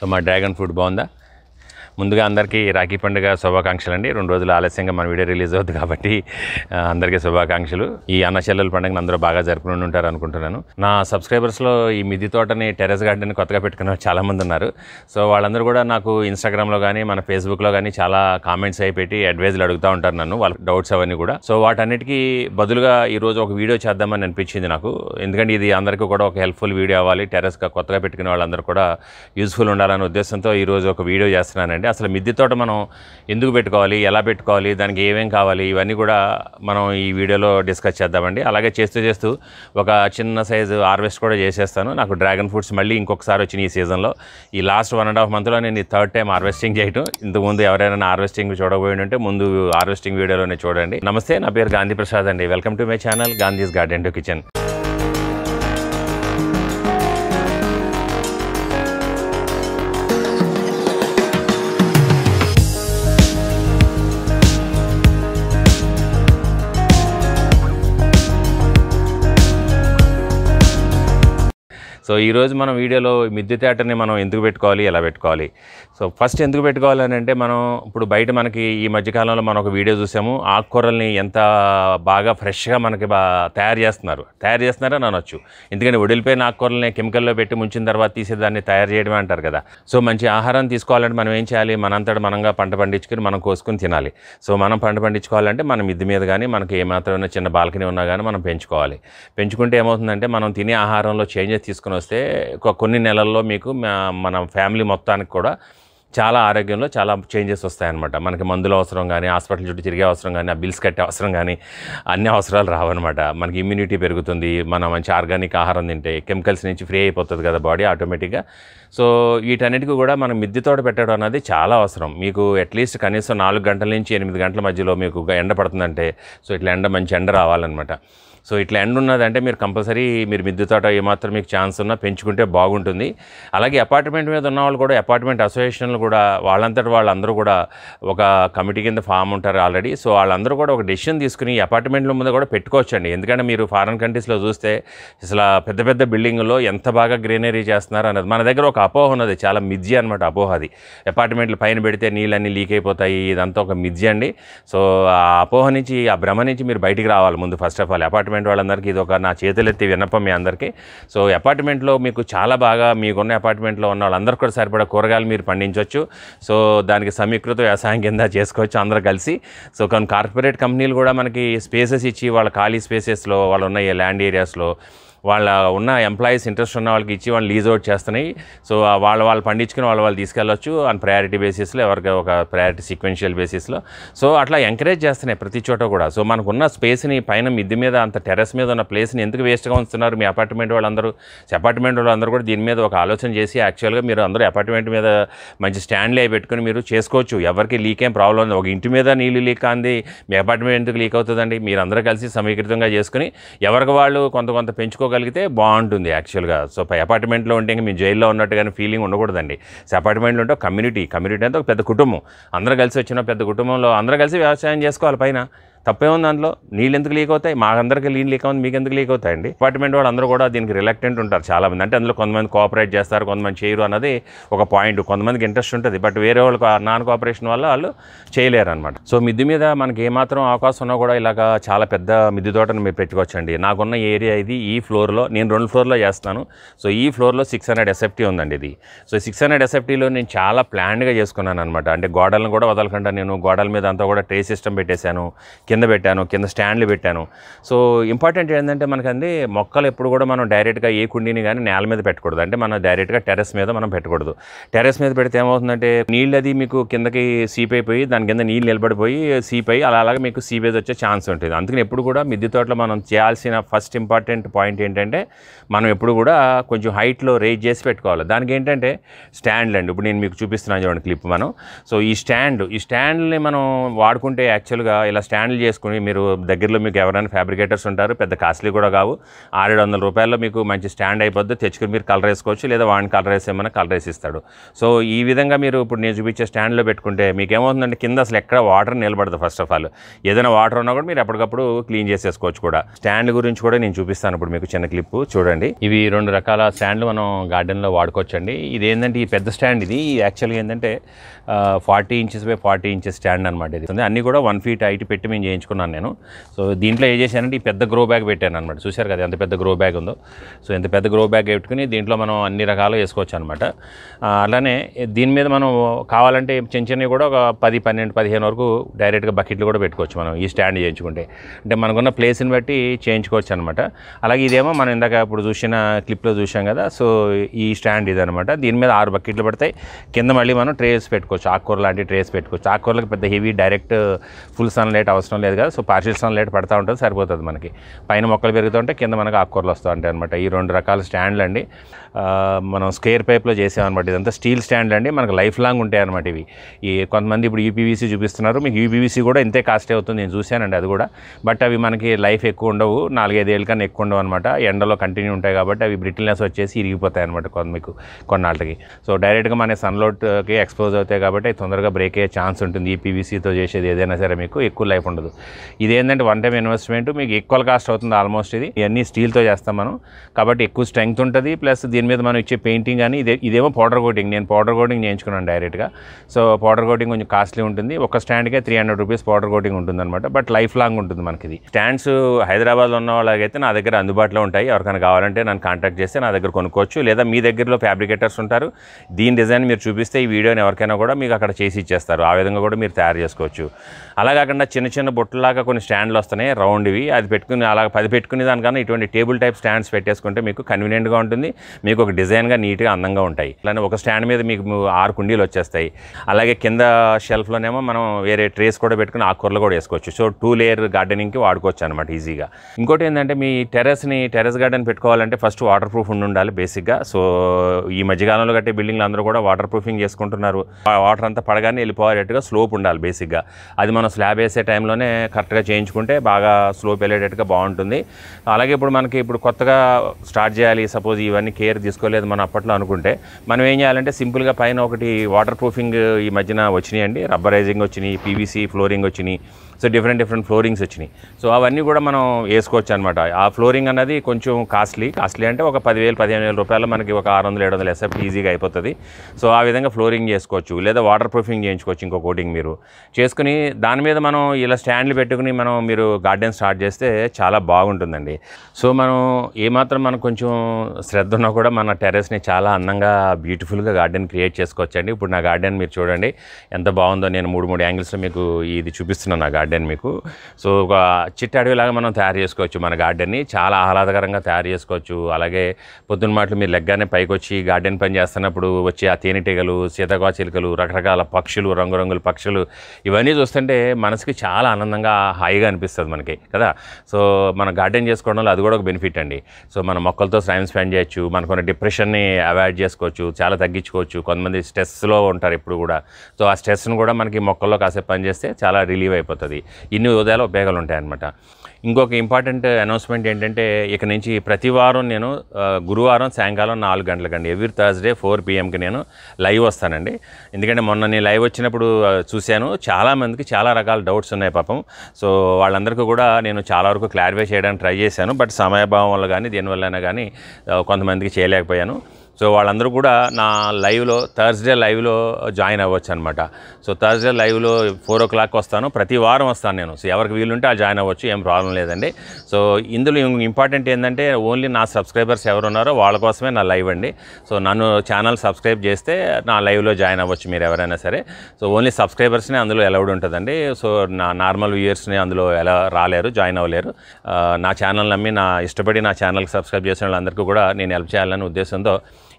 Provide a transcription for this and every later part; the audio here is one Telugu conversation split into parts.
సో మా డ్రాగన్ ఫ్రూట్ బాగుందా ముందుగా అందరికీ రాఖీ పండుగ శుభాకాంక్షలు అండి రెండు రోజులు ఆలస్యంగా మన వీడియో రిలీజ్ అవుతుంది కాబట్టి అందరికీ శుభాకాంక్షలు ఈ అన్నచెల్లెల పండుగను అందరూ బాగా జరుపుకుని ఉంటారు అనుకుంటున్నాను నా సబ్స్క్రైబర్స్లో ఈ మిది తోటని టెరెస్ గార్డెన్ కొత్తగా పెట్టుకున్న చాలామంది ఉన్నారు సో వాళ్ళందరూ కూడా నాకు ఇన్స్టాగ్రామ్లో కానీ మన ఫేస్బుక్లో కానీ చాలా కామెంట్స్ అయి పెట్టి అడ్వైజ్లు అడుగుతూ ఉంటారు నన్ను వాళ్ళ డౌట్స్ అవన్నీ కూడా సో వాటన్నిటికీ బదులుగా ఈరోజు ఒక వీడియో చేద్దామని అనిపించింది నాకు ఎందుకంటే ఇది అందరికీ కూడా ఒక హెల్ప్ఫుల్ వీడియో అవ్వాలి టెరెస్గా కొత్తగా పెట్టుకునే వాళ్ళందరూ కూడా యూస్ఫుల్ ఉండాలనే ఉద్దేశంతో ఈరోజు ఒక వీడియో చేస్తున్నానండి అసలు మిద్దె తోట మనం ఎందుకు పెట్టుకోవాలి ఎలా పెట్టుకోవాలి దానికి ఏమేం కావాలి ఇవన్నీ కూడా మనం ఈ వీడియోలో డిస్కస్ చేద్దామండి అలాగే చేస్తూ చేస్తూ ఒక చిన్న సైజు హార్వెస్ట్ కూడా చేసేస్తాను నాకు డ్రాగన్ ఫ్రూట్స్ మళ్ళీ ఇంకొకసారి వచ్చిన ఈ సీజన్లో ఈ లాస్ట్ వన్ అండ్ హాఫ్ మంత్లో నేను థర్డ్ టైం హార్వెస్టింగ్ చేయటం ఇంతకుముందు ఎవరైనా హార్వెస్టింగ్ చూడబోయి ఉంటే ముందు హార్వెస్టింగ్ వీడియోలోనే చూడండి నమస్తే నా పేరు గాంధీ ప్రసాద్ అండి welcome to my channel Gandhi's garden to kitchen so ఈరోజు మనం వీడియోలో మిద్దె తేటని మనం ఎందుకు పెట్టుకోవాలి ఎలా పెట్టుకోవాలి సో ఫస్ట్ ఎందుకు పెట్టుకోవాలి అని అంటే మనం ఇప్పుడు బయట మనకి ఈ మధ్యకాలంలో మనం ఒక వీడియో చూసాము ఆకుకూరల్ని ఎంత బాగా ఫ్రెష్గా మనకి తయారు చేస్తున్నారు తయారు చేస్తున్నారని అనొచ్చు ఎందుకంటే వడిలిపోయిన ఆకుకూరల్ని కెమికల్లో పెట్టి ముంచిన తర్వాత తీసేదాన్ని తయారు చేయడమే అంటారు కదా సో మంచి ఆహారం తీసుకోవాలంటే మనం ఏం చేయాలి మనంతటా మనంగా పంట పండించుకుని మనం కోసుకుని తినాలి సో మనం పంట పండించుకోవాలంటే మనం మిద్దె మీద కానీ మనకి ఏమాత్రమైన చిన్న బాల్కనీ ఉన్నా కానీ మనం పెంచుకోవాలి పెంచుకుంటే ఏమవుతుందంటే మనం తినే ఆహారంలో చేంజెస్ తీసుకుని వస్తే కొన్ని నెలల్లో మీకు మన ఫ్యామిలీ మొత్తానికి కూడా చాలా ఆరోగ్యంలో చాలా చేంజెస్ వస్తాయన్నమాట మనకి మందుల అవసరం కానీ హాస్పిటల్ చుట్టూ తిరిగే అవసరం కానీ ఆ బిల్స్ కట్టే అవసరం కానీ అన్ని అవసరాలు రావన్నమాట మనకి ఇమ్యూనిటీ పెరుగుతుంది మనం మంచి ఆర్గానిక్ ఆహారం తింటే కెమికల్స్ నుంచి ఫ్రీ అయిపోతుంది కదా బాడీ ఆటోమేటిక్గా సో వీటన్నిటికీ కూడా మనం మిద్దె తోట పెట్టడం అనేది చాలా అవసరం మీకు అట్లీస్ట్ కనీసం నాలుగు గంటల నుంచి ఎనిమిది గంటల మధ్యలో మీకు ఎండ పడుతుందంటే సో ఇట్లా ఎండ మంచి ఎండ రావాలన్నమాట సో ఇట్లా ఎండ ఉన్నదంటే మీరు కంపల్సరీ మీరు మిద్దె తోట ఏమాత్రం మీకు ఛాన్స్ ఉన్నా పెంచుకుంటే బాగుంటుంది అలాగే అపార్ట్మెంట్ మీద ఉన్న వాళ్ళు కూడా అపార్ట్మెంట్ అసోసియేషన్లు కూడా వాళ్ళంతటి వాళ్ళందరూ కూడా ఒక కమిటీ కింద ఫామ్ ఉంటారు ఆల్రెడీ సో వాళ్ళందరూ కూడా ఒక డెసిషన్ తీసుకుని అపార్ట్మెంట్ల ముందు కూడా పెట్టుకోవచ్చండి ఎందుకంటే మీరు ఫారెన్ కంట్రీస్లో చూస్తే అసలు పెద్ద పెద్ద బిల్డింగ్లో ఎంత బాగా గ్రీనరీ చేస్తున్నారు అన్నది మన దగ్గర ఒక అపోహ ఉన్నది చాలా మిజ్జి అనమాట అపోహ అది అపార్ట్మెంట్లు పైన పెడితే నీళ్ళన్నీ లీక్ అయిపోతాయి ఇదంతా ఒక మిజ్జి అండి సో ఆ అపోహ నుంచి ఆ భ్రమ నుంచి మీరు బయటికి రావాలి ముందు ఫస్ట్ ఆఫ్ ఆల్ అపార్ట్మెంట్ వాళ్ళందరికీ ఇది ఒక నా చేతులెత్తి విన్నపం మీ అందరికీ సో అపార్ట్మెంట్లో మీకు చాలా బాగా మీకున్న అపార్ట్మెంట్లో ఉన్న వాళ్ళందరూ కూడా సరిపడా కూరగాయలు మీరు పండించవచ్చు చేసుకోవచ్చు సో దానికి సమీకృత వ్యవసాయం కింద చేసుకోవచ్చు అందరూ కలిసి సో కొన్ని కార్పొరేట్ కంపెనీలు కూడా మనకి స్పేసెస్ ఇచ్చి వాళ్ళ ఖాళీ స్పేసెస్లో వాళ్ళు ఉన్న ల్యాండ్ ఏరియాస్లో వాళ్ళ ఉన్న ఎంప్లాయీస్ ఇంట్రెస్ట్ ఉన్న వాళ్ళకి ఇచ్చి వాళ్ళు లీజ్ అవుట్ చేస్తున్నాయి సో వాళ్ళ వాళ్ళు పండించుకుని వాళ్ళు వాళ్ళు తీసుకెళ్ళొచ్చు అండ్ ప్రయారిటీ బేసిస్లో ఎవరికి ఒక ప్రయారిటీ సీక్వెన్షియల్ బేసిస్లో సో అట్లా ఎంకరేజ్ చేస్తున్నాయి ప్రతి చోట కూడా సో మనకున్న స్పేస్ని పైన మిద్ది మీద అంత టెరెస్ మీద ఉన్న ప్లేస్ని ఎందుకు వేస్ట్గా ఉంచుతున్నారు మీ అపార్ట్మెంట్ వాళ్ళందరూ అపార్ట్మెంట్ వాళ్ళందరూ కూడా దీని మీద ఒక ఆలోచన చేసి యాక్చువల్గా మీరు అందరూ అపార్ట్మెంట్ మీద మంచి స్టాండ్లే పెట్టుకుని మీరు చేసుకోవచ్చు ఎవరికి లీక్ ఏం ప్రాబ్లం ఉంది ఒక ఇంటి మీద నీళ్ళు లీక్ అంది మీ అపార్ట్మెంట్ ఎందుకు లీక్ అవుతుందండి మీరు అందరూ కలిసి సమీకృతంగా చేసుకుని ఎవరికి వాళ్ళు కొంత కొంత పెంచుకో చేసుకోగలిగితే బాగుంటుంది యాక్చువల్గా సో అపార్ట్మెంట్లో ఉంటే ఇంకా మీ జైల్లో ఉన్నట్టు కానీ ఫీలింగ్ ఉండకూడదండి సో అపార్ట్మెంట్లో ఉంటే కమ్యూనిటీ కమ్యూనిటీ అంటే ఒక పెద్ద కుటుంబం అందరూ కలిసి వచ్చిన పెద్ద కుటుంబంలో అందరూ కలిసి వ్యవసాయం చేసుకోవాలి పైన తప్పే ఉంది దాంట్లో నీళ్ళు ఎందుకు లీక్ అవుతాయి మాకందరికీ నీళ్ళు లీక్ అవుతుంది మీకు ఎందుకు లీక్ అవుతాయి అండి డిపార్ట్మెంట్ వాళ్ళందరూ కూడా దీనికి రిలక్టెంట్ ఉంటారు చాలామంది అంటే అందులో కొంతమంది కోఆపరేట్ చేస్తారు కొంతమంది చేయరు అన్నది ఒక పాయింట్ కొంతమందికి ఇంట్రెస్ట్ ఉంటుంది బట్ వేరే వాళ్ళకి నాన్ కోఆపరేషన్ వల్ల వాళ్ళు చేయలేరు అనమాట సో మిద్ది మీద మనకి ఏమాత్రం అవకాశం ఉన్నా కూడా ఇలాగ చాలా పెద్ద మిద్ది తోటను మీరు పెట్టుకోవచ్చండి నాకున్న ఏరియా ఇది ఈ ఫ్లోర్లో నేను రెండు ఫ్లోర్లో చేస్తాను సో ఈ ఫ్లోర్లో సిక్స్ హండ్రెడ్ ఎస్ఎఫ్టీ ఉందండి ఇది సో సిక్స్ హండ్రెడ్ ఎస్ఎఫ్టీలో నేను చాలా ప్లాన్గా చేసుకున్నాను అనమాట అంటే గోడలను కూడా వదలకుండా నేను గోడల మీద అంతా కూడా ట్రే సిస్టమ్ పెట్టేశాను కింద పెట్టాను కింద స్టాండ్లు పెట్టాను సో ఇంపార్టెంట్ ఏంటంటే మనకంది మొక్కలు ఎప్పుడు కూడా మనం డైరెక్ట్గా ఏ కుండీని కానీ నేల మీద పెట్టకూడదు అంటే మనం డైరెక్ట్గా టెరెస్ మీద మనం పెట్టకూడదు టెరెస్ మీద పెడితే ఏమవుతుందంటే నీళ్ళు అది మీకు కిందకి సీప్ అయిపోయి దాని కింద నీళ్ళు నిలబడిపోయి సీప్ అయ్యి అలా అలాగే మీకు సీపేజ్ వచ్చే ఛాన్స్ ఉంటుంది అందుకని ఎప్పుడు కూడా మిద్దె తోటలో మనం చేయాల్సిన ఫస్ట్ ఇంపార్టెంట్ పాయింట్ ఏంటంటే మనం ఎప్పుడు కూడా కొంచెం హైట్లో రేజ్ చేసి పెట్టుకోవాలి దానికి ఏంటంటే స్టాండ్లు అండి ఇప్పుడు నేను మీకు చూపిస్తున్నాను చూడండి క్లిప్ మనం సో ఈ స్టాండ్ ఈ స్టాండ్ని మనం వాడుకుంటే యాక్చువల్గా ఇలా స్టాండ్లు చేసుకుని మీరు దగ్గరలో మీకు ఎవరైనా ఫ్యాబ్రికేటర్స్ ఉంటారు పెద్ద కాస్ట్లీ కూడా కావు ఆరేడు వందల రూపాయల్లో మీకు మంచి స్టాండ్ అయిపోద్ది తెచ్చుకుని మీరు కలర్ వేసుకోవచ్చు లేదా వాడిని కలర్ వేసేమన్నా కలర్ వేసిస్తాడు సో ఈ విధంగా మీరు ఇప్పుడు నేను చూపించే స్టాండ్లో పెట్టుకుంటే మీకు ఏమవుతుందంటే కింద అసలు ఎక్కడ వాటర్ నిలబడదు ఫస్ట్ ఆఫ్ ఆల్ ఏదైనా వాటర్ ఉన్నా కూడా మీరు ఎప్పటికప్పుడు క్లీన్ చేసేసుకోవచ్చు కూడా స్టాండ్ గురించి కూడా నేను చూపిస్తాను ఇప్పుడు మీకు చిన్న క్లిప్ చూడండి ఇవి రెండు రకాల స్టాండ్లు మనం గార్డెన్లో వాడుకోవచ్చండి ఇది ఏంటంటే ఈ పెద్ద స్టాండ్ ఇది యాక్చువల్గా ఏంటంటే forty inches by forty inches stand అనమాట ఇది అన్నీ కూడా వన్ ఫీట్ హైట్ పెట్టి మేము చేయించుకున్నాను నేను సో దీంట్లో ఏం చేశానంటే ఈ పెద్ద గ్రో బ్యాగ్ పెట్టాను అనమాట చూశారు కదా ఎంత పెద్ద గ్రో బ్యాగ్ ఉందో సో ఎంత పెద్ద గ్రో బ్యాగ్ పెట్టుకుని దీంట్లో మనం అన్ని రకాలు వేసుకోవచ్చు అనమాట అలానే దీని మీద మనం కావాలంటే చిన్న చిన్నవి కూడా ఒక పది పన్నెండు పదిహేను వరకు డైరెక్ట్గా బకెట్లు కూడా పెట్టుకోవచ్చు మనం ఈ స్టాండ్ చేయించుకుంటే అంటే మనకున్న ప్లేస్ని బట్టి చేయించుకోవచ్చు అనమాట అలాగే ఇదేమో మనం ఇందాక ఇప్పుడు చూసిన క్లిప్లో చూసాం కదా సో ఈ స్టాండ్ ఇదనమాట దీని మీద ఆరు బకెట్లు పడతాయి కింద మళ్ళీ మనం ట్రేస్ పెట్టుకోవచ్చు ఆకుకూర లాంటి ట్రేస్ పెట్టుకోవచ్చు ఆకుకూరలకు పెద్ద హెవీ డైరెక్ట్ ఫుల్ సన్లైట్ అవసరం అవసరం లేదు కదా సో పార్షియల్ లైట్ పడతా ఉంటుంది సరిపోతుంది మనకి పైన మొక్కలు పెరుగుతుంటే కింద మనకు ఆకుకూరలు వస్తూ ఉంటాయి అనమాట ఈ రెండు రకాల స్టాండ్లు అండి మనం స్క్వేర్ పైప్లో చేసామన్నమాట ఇదంతా స్టీల్ స్టాండ్లు అండి మనకు లైఫ్ లాంగ్ ఉంటాయి అనమాట ఇవి ఈ కొంతమంది ఇప్పుడు యూపీవీసీ చూపిస్తున్నారు మీకు యూపీవీసీ కూడా ఇంతే కాస్ట్ అవుతుంది నేను చూశానండి అది కూడా బట్ అవి మనకి లైఫ్ ఎక్కువ ఉండవు నాలుగైదేళ్ళ కన్నా ఎక్కువ ఉండవు అనమాట ఎండలో కంటిన్యూ ఉంటాయి కాబట్టి అవి బ్రిటిల్నెస్ వచ్చేసి ఇరిగిపోతాయి అనమాట కొంత మీకు కొన్నాళ్ళకి సో డైరెక్ట్గా మన సన్లోట్కి ఎక్స్పోజ్ అవుతాయి కాబట్టి తొందరగా బ్రేక్ అయ్యే ఛాన్స్ ఉంటుంది ఈపీవీసీతో చేసేది ఏదైనా సరే మీకు ఎక్కువ లైఫ్ ఉండదు ఇదేంటంటే వన్ టైం ఇన్వెస్ట్మెంట్ మీకు ఎక్కువ కాస్ట్ అవుతుంది ఆల్మోస్ట్ ఇది ఇవన్నీ స్టీల్తో చేస్తాం మనం కాబట్టి ఎక్కువ స్ట్రెంగ్త్ ఉంటుంది ప్లస్ దీని దీని మీద మనం ఇచ్చే పెయింటింగ్ కానీ ఇదే ఇదేమో పౌడర్ కోటింగ్ నేను పౌడర్ కోటింగ్ చేయించుకున్నాను డైరెక్ట్గా సో పౌడర్ కోటింగ్ కొంచెం కాస్ట్లీ ఉంటుంది ఒక స్టాండ్కే three hundred rupees powder coating ఉంటుంది అనమాట బట్ లైఫ్ లాంగ్ ఉంటుంది మనకి ఇది స్టాండ్స్ హైదరాబాద్లో ఉన్న వాళ్ళకైతే నా దగ్గర అందుబాటులో ఉంటాయి ఎవరికైనా కావాలంటే నన్ను కాంటాక్ట్ చేస్తే నా దగ్గర కొనుక్కోవచ్చు లేదా మీ దగ్గరలో ఫ్యాబ్రికేటర్స్ ఉంటారు దీని డిజైన్ మీరు చూపిస్తే ఈ వీడియోని ఎవరికైనా కూడా మీకు అక్కడ చేసి ఇచ్చేస్తారు ఆ విధంగా కూడా మీరు తయారు చేసుకోవచ్చు అలాగాకుండా చిన్న చిన్న బొట్టలాగా కొన్ని స్టాండ్లు వస్తున్నాయి రౌండ్ ఇవి అది పెట్టుకుని అలా పది పెట్టుకునే దానికన్నా ఇటువంటి టేబుల్ టైప్ స్టాండ్స్ పెట్టేసుకుంటే మీకు కన్వీనియంట్గా ఉంటుంది మీకు ఒక డిజైన్గా నీట్గా అందంగా ఉంటాయి అలానే ఒక స్టాండ్ మీద మీకు ఆరు కుండీలు వచ్చేస్తాయి అలాగే కింద షెల్ఫ్లోనేమో మనం వేరే ట్రేస్ కూడా పెట్టుకుని ఆకుకూరలు కూడా వేసుకోవచ్చు సో టూ లేయర్ గార్డెనింగ్కి వాడుకోవచ్చు అనమాట ఈజీగా ఇంకోటి ఏంటంటే మీ టెరెస్ని టెరెస్ గార్డెన్ పెట్టుకోవాలంటే ఫస్ట్ వాటర్ ప్రూఫ్ ఉండి ఉండాలి బేసిక్గా సో ఈ మధ్యకాలంలో కట్టే బిల్డింగ్లు అందరూ కూడా వాటర్ ప్రూఫింగ్ చేసుకుంటున్నారు వాటర్ అంతా పడగానే వెళ్ళిపోయేటట్టుగా స్లోప్ ఉండాలి బేసిక్గా అది మనం స్లాబ్ వేసే టైంలోనే కరెక్ట్గా చేయించుకుంటే బాగా స్లోప్ వెళ్ళేటట్టుగా బాగుంటుంది అలాగే ఇప్పుడు మనకి ఇప్పుడు కొత్తగా స్టార్ట్ చేయాలి సపోజ్ ఇవన్నీ కేర్ దగ్గర తీసుకోలేదు మనం అప్పట్లో అనుకుంటే మనం ఏం చేయాలంటే సింపుల్గా పైన ఒకటి వాటర్ ప్రూఫింగ్ ఈ మధ్యన వచ్చినాయండి రబ్బరైజింగ్ వచ్చినాయి పీవీసీ ఫ్లోరింగ్ వచ్చినాయి సో డిఫరెంట్ డిఫరెంట్ ఫ్లోరింగ్స్ వచ్చినాయి సో అవన్నీ కూడా మనం వేసుకోవచ్చు అనమాట ఆ ఫ్లోరింగ్ అన్నది కొంచెం కాస్ట్లీ కాస్ట్లీ అంటే ఒక పదివేలు పదిహేను వేల రూపాయలు మనకి ఒక ఆరు వందలు ఏడు వందలు ఎస్ఎఫ్ ఈజీగా అయిపోతుంది సో ఆ విధంగా ఫ్లోరింగ్ చేసుకోవచ్చు లేదా వాటర్ ప్రూఫింగ్ చేయించుకోవచ్చు ఇంకో కోటింగ్ మీరు చేసుకుని దాని మీద మనం ఇలా స్టాండ్లు పెట్టుకుని మనం మీరు గార్డెన్ స్టార్ట్ చేస్తే చాలా బాగుంటుందండి సో మనం ఏమాత్రం మనం కొంచెం శ్రద్ధ ఉన్నా కూడా మన టెరెస్ని చాలా అందంగా బ్యూటిఫుల్గా గార్డెన్ క్రియేట్ చేసుకోవచ్చండి ఇప్పుడు నా గార్డెన్ మీరు చూడండి ఎంత బాగుందో నేను మూడు మూడు యాంగిల్స్లో మీకు ఇది చూపిస్తున్నాను నా గార్డెన్ గార్డెన్ మీకు సో ఒక చిట్ట అడవిలాగా మనం తయారు చేసుకోవచ్చు మన గార్డెన్ని చాలా ఆహ్లాదకరంగా తయారు చేసుకోవచ్చు అలాగే పొద్దున్న మాటలు మీరు లెగ్గానే పైకి వచ్చి గార్డెన్ పని చేస్తున్నప్పుడు వచ్చి ఆ తేనెటీగలు సీతగా చిలుకలు రకరకాల పక్షులు రంగురంగుల పక్షులు ఇవన్నీ చూస్తుంటే మనసుకి చాలా ఆనందంగా హాయిగా అనిపిస్తుంది మనకి కదా సో మన గార్డెన్ చేసుకోవడంలో అది కూడా ఒక బెనిఫిట్ అండి సో మన మొక్కలతో టైం స్పెండ్ చేయొచ్చు మనకున్న డిప్రెషన్ని అవాయిడ్ చేసుకోవచ్చు చాలా తగ్గించుకోవచ్చు కొంతమంది స్ట్రెస్లో ఉంటారు ఎప్పుడు కూడా సో ఆ స్ట్రెస్ను కూడా మనకి మొక్కల్లో కాసేపు పనిచేస్తే చాలా రిలీవ్ అయిపోతుంది ఇన్ని ఉదయాల ఉపయోగాలు ఉంటాయన్నమాట ఇంకొక ఇంపార్టెంట్ అనౌన్స్మెంట్ ఏంటంటే ఇక నుంచి ప్రతి వారం నేను గురువారం సాయంకాలం నాలుగు అండి ఎవ్రీ థర్స్డే ఫోర్ పిఎంకి నేను లైవ్ వస్తానండి ఎందుకంటే మొన్న నేను లైవ్ వచ్చినప్పుడు చూశాను చాలామందికి చాలా రకాల డౌట్స్ ఉన్నాయి పాపం సో వాళ్ళందరికీ కూడా నేను చాలా వరకు క్లారిఫై చేయడానికి ట్రై చేశాను బట్ సమయభావం వల్ల కానీ దీనివల్లైనా కానీ కొంతమందికి చేయలేకపోయాను సో వాళ్ళందరూ కూడా నా లైవ్లో థర్స్డే లైవ్లో జాయిన్ అవ్వచ్చు అనమాట సో థర్స్డే లైవ్లో ఫోర్ ఓ క్లాక్ వస్తాను ప్రతి వారం వస్తాను నేను సో ఎవరికి వీలుంటే ఆ జాయిన్ అవ్వచ్చు ఏం ప్రాబ్లం లేదండి సో ఇందులో ఇంపార్టెంట్ ఏంటంటే ఓన్లీ నా సబ్స్క్రైబర్స్ ఎవరు ఉన్నారో వాళ్ళ కోసమే నా లైవ్ అండి సో నన్ను ఛానల్ సబ్స్క్రైబ్ చేస్తే నా లైవ్లో జాయిన్ అవ్వచ్చు మీరు ఎవరైనా సరే సో ఓన్లీ సబ్స్క్రైబర్స్నే అందులో ఎలౌడ్ ఉంటుందండి సో నా నార్మల్ వ్యూయర్స్ని అందులో ఎలా రాలేరు జాయిన్ అవ్వలేరు నా ఛానల్ నమ్మి నా ఇష్టపడి నా ఛానల్కి సబ్స్క్రైబ్ చేసిన వాళ్ళందరికీ కూడా నేను హెల్ప్ చేయాలనే ఉద్దేశంతో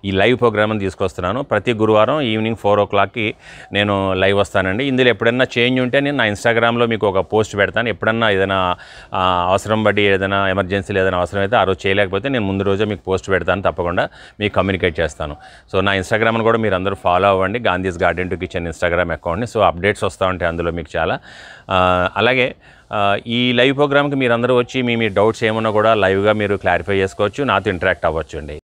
ఈ లైవ్ ప్రోగ్రామ్ని తీసుకొస్తున్నాను ప్రతి గురువారం ఈవినింగ్ ఫోర్ ఓ క్లాక్కి నేను లైవ్ వస్తానండి ఇందులో ఎప్పుడైనా చేంజ్ ఉంటే నేను నా ఇన్స్టాగ్రామ్లో మీకు ఒక పోస్ట్ పెడతాను ఎప్పుడన్నా ఏదైనా అవసరం పడి ఏదైనా ఎమర్జెన్సీలు ఏదైనా అవసరం అయితే ఆ రోజు చేయలేకపోతే నేను ముందు రోజే మీకు పోస్ట్ పెడతాను తప్పకుండా మీకు కమ్యూనికేట్ చేస్తాను సో నా ఇన్స్టాగ్రామ్ను కూడా మీరు అందరూ ఫాలో అవ్వండి Gandhi's garden to kitchen Instagram అకౌంట్ని సో అప్డేట్స్ వస్తూ ఉంటాయి అందులో మీకు చాలా అలాగే ఈ లైవ్ ప్రోగ్రామ్కి మీరు అందరూ వచ్చి మీ మీ డౌట్స్ ఏమన్నా కూడా లైవ్గా మీరు క్లారిఫై చేసుకోవచ్చు నాతో ఇంటరాక్ట్ అవ్వచ్చు అండి